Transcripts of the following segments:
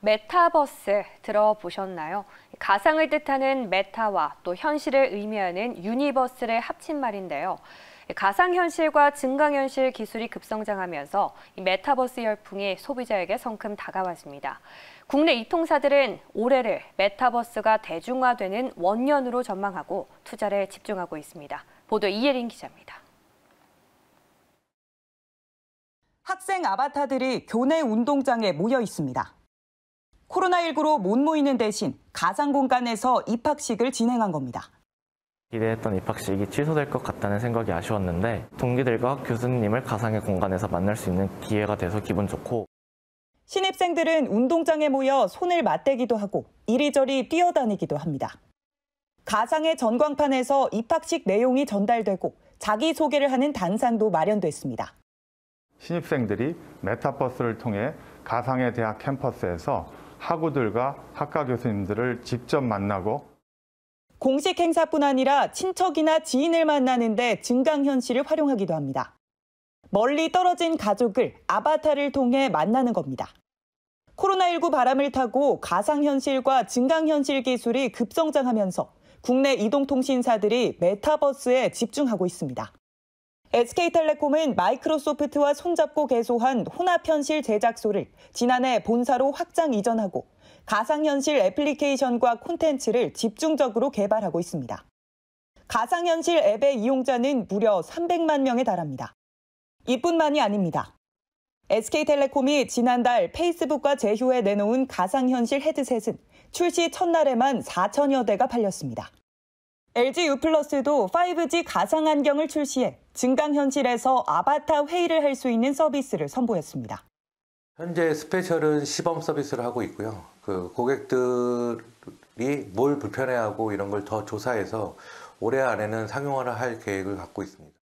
메타버스 들어보셨나요? 가상을 뜻하는 메타와 또 현실을 의미하는 유니버스를 합친 말인데요. 가상현실과 증강현실 기술이 급성장하면서 메타버스 열풍이 소비자에게 성큼 다가왔습니다. 국내 이통사들은 올해를 메타버스가 대중화되는 원년으로 전망하고 투자를 집중하고 있습니다. 보도 이예린 기자입니다. 학생 아바타들이 교내 운동장에 모여 있습니다. 코로나19로 못 모이는 대신 가상 공간에서 입학식을 진행한 겁니다. 기대했던 입학식이 취소될 것 같다는 생각이 아쉬웠는데 동기들과 교수님을 가상의 공간에서 만날 수 있는 기회가 돼서 기분 좋고 신입생들은 운동장에 모여 손을 맞대기도 하고 이리저리 뛰어다니기도 합니다. 가상의 전광판에서 입학식 내용이 전달되고 자기소개를 하는 단상도 마련됐습니다. 신입생들이 메타버스를 통해 가상의 대학 캠퍼스에서 학우들과 학과 교수님들을 직접 만나고 공식 행사뿐 아니라 친척이나 지인을 만나는데 증강현실을 활용하기도 합니다. 멀리 떨어진 가족을 아바타를 통해 만나는 겁니다. 코로나19 바람을 타고 가상현실과 증강현실 기술이 급성장하면서 국내 이동통신사들이 메타버스에 집중하고 있습니다. SK텔레콤은 마이크로소프트와 손잡고 개소한 혼합현실 제작소를 지난해 본사로 확장 이전하고 가상현실 애플리케이션과 콘텐츠를 집중적으로 개발하고 있습니다. 가상현실 앱의 이용자는 무려 300만 명에 달합니다. 이뿐만이 아닙니다. SK텔레콤이 지난달 페이스북과 제휴해 내놓은 가상현실 헤드셋은 출시 첫날에만 4천여 대가 팔렸습니다. LG U+도 5G 가상 안경을 출시해 증강 현실에서 아바타 회의를 할 수 있는 서비스를 선보였습니다. 현재 스페셜은 시범 서비스를 하고 있고요. 그 고객들이 뭘 불편해하고 이런 걸 더 조사해서 올해 안에는 상용화를 할 계획을 갖고 있습니다.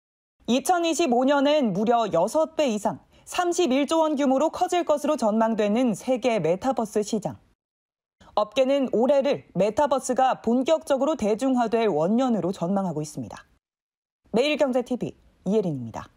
2025년엔 무려 6배 이상 31조 원 규모로 커질 것으로 전망되는 세계 메타버스 시장. 업계는 올해를 메타버스가 본격적으로 대중화될 원년으로 전망하고 있습니다. 매일경제TV 이혜린입니다.